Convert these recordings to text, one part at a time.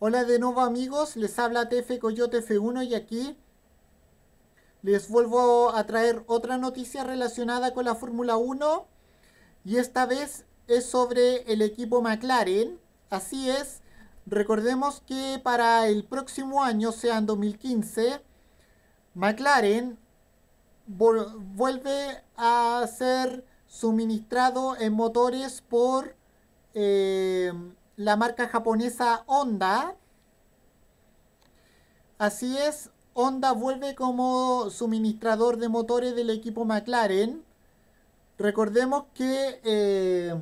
Hola de nuevo amigos, les habla TF Coyote F1 y aquí les vuelvo a traer otra noticia relacionada con la Fórmula 1 y esta vez es sobre el equipo McLaren. Así es, recordemos que para el próximo año, sea en 2015, McLaren vuelve a ser suministrado en motores por eh, la marca japonesa Honda. Así es, Honda vuelve como suministrador de motores del equipo McLaren. Recordemos que eh,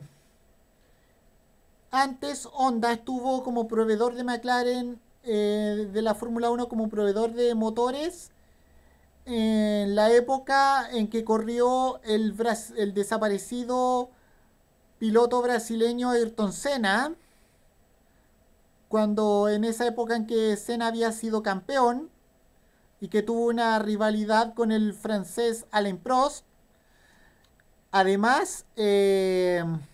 antes Honda estuvo como proveedor de McLaren eh, de la Fórmula 1 como proveedor de motores en la época en que corrió el, el desaparecido piloto brasileño Ayrton Senna cuando en esa época en que Senna había sido campeón y que tuvo una rivalidad con el francés Alain Prost. Además, eh, Onda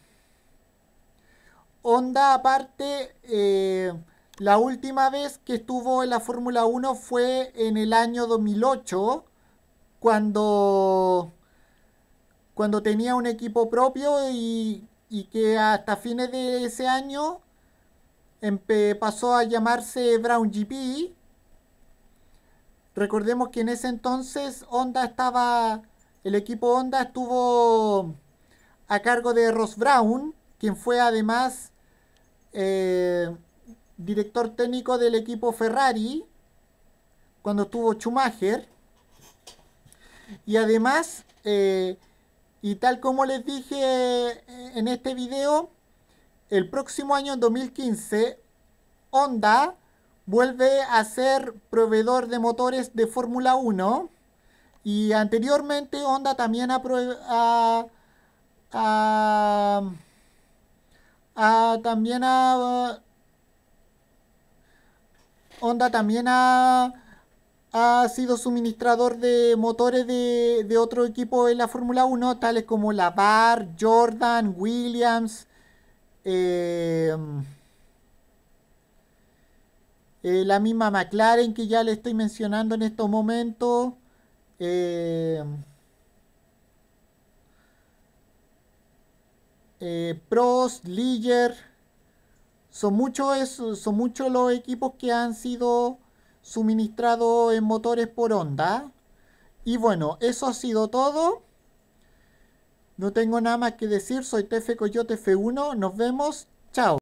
Honda aparte, eh, la última vez que estuvo en la Fórmula 1 fue en el año 2008, cuando, cuando tenía un equipo propio y, y que hasta fines de ese año pasó a llamarse Brown GP. Recordemos que en ese entonces Honda estaba, el equipo Honda estuvo a cargo de Ross Brown, quien fue además eh, director técnico del equipo Ferrari cuando estuvo Schumacher. Y además, eh, y tal como les dije eh, en este video, el próximo año, en 2015, Honda vuelve a ser proveedor de motores de Fórmula 1. Y anteriormente Honda también ha, también también ha, sido suministrador de motores de, de otro equipo en la Fórmula 1, tales como la BAR, Jordan, Williams, eh, eh, la misma McLaren que ya le estoy mencionando en estos momentos. Eh, eh, Prost, Liger. Son muchos son los equipos que han sido suministrados en motores por Honda. Y bueno, eso ha sido todo. No tengo nada más que decir, soy TF Coyote F1, nos vemos, chao.